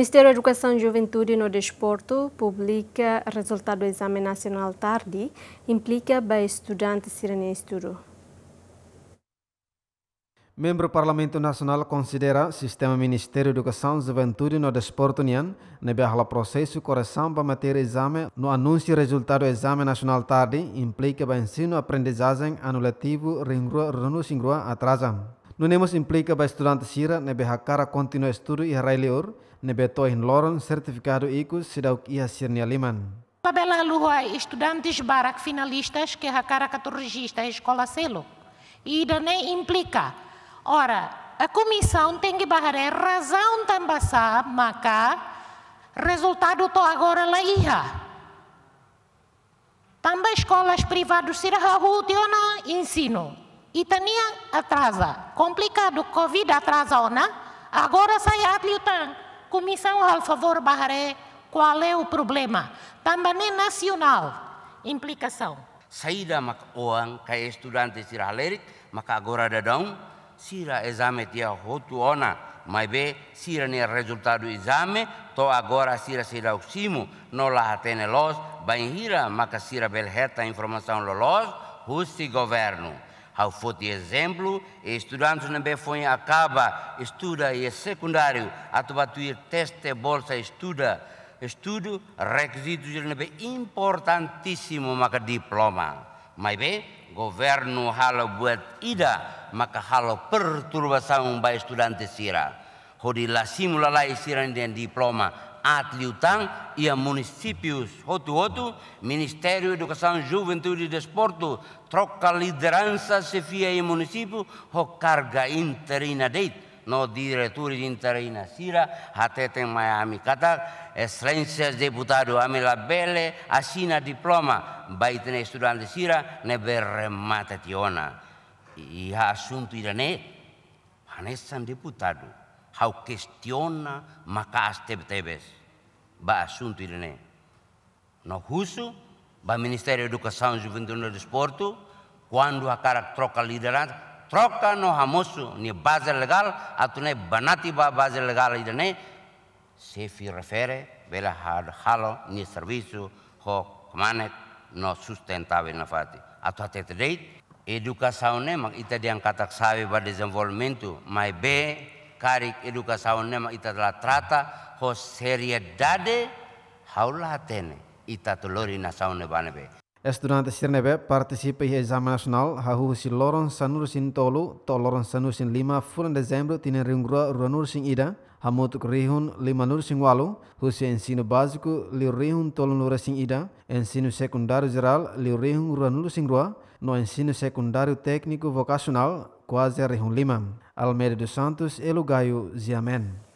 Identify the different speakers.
Speaker 1: Ministério da Educação, Juventude no Desporto publica resultado do Exame Nacional Tarde, implica para estudante Sirene Estudo. Membro do Parlamento Nacional considera sistema Ministério da Educação, Juventude no Desporto União, neberla processo correção para matéria exame no anúncio resultado do Exame Nacional Tarde, implica para ensino, aprendizagem, anulativo, ringrua, renuncingrua, atrasa. No NEMOS implica para estudante Sira, neberra cara continua estudo e releur, nebetoin loron certificado ikus sidauk ia sirnia liman.
Speaker 2: Pabela lua estudantes barak finalistas que hakara catorregista escola selo. E nem implica. Ora, a comissão tem que barrar a razão tambassá, maca, resultado to agora lá Também escolas privadas se na ensino. E tania atrasa. Complicado, Covid atrasa, não? Agora sai a atliotan. Comissão ao favor Barré, qual é o problema? Também é nacional, implicação.
Speaker 3: Saída orang que é estudante sira lerik, maka agora dadão, sira exame tia hotu ona, mas be sira ne resultado exame, to agora sira sira oximo, no la atene los, hira maka sira belheta informação lolos, husi governo. Au fost, exemplo, exemplu, estudantes în foi acaba, estuda, e é secundário atuba tu e teste, bolsa, estuda, estudo, requisitos de importantíssimo maka diploma. Mas be, governo halo buat ida, maka halo perturbação ba estudante sira. Hodi la simula la isiran diploma, a e y a municipios outro ministério de Educação, Juventude e Desporto, troca liderança se fia em município, o carga interina deit, no diretor de interina Sira, até tem Miami Catar, excelências deputado Amila Bele, assina diploma, baita estudante Sira, ne berremata tiona. E assunto irane, hanessan deputado, ao questiona as tebes. ba assunto il No husu ba Ministério da Educação, Juventude e Desporto, quando a cara troca liderança, troca no hamosu ni base legal atau ne banati ba base legal ida se fi refere bela halo ni servisu ho kemane no sustentável na fati atau hati terdeit edukasau ne mak ita diang katak sawi ba desenvolvimento mai be karik edukasau ne mak ita telah trata seriedade haulatene na nasaune banebe.
Speaker 1: Estudantes sirnebe participa em exame nasional, hahu si loron sanur sin tolu to loron sanur sin lima furan dezembro tinen ringrua runur sin ida hamutuk rihun lima nur sin walu husi ensino basiku liu rihun tolu nur sin ida ensino secundário geral liu rihun runur sin rua no ensino secundário tekniku vokasional quase rihun lima Almeida dos Santos Elugaio Ziamen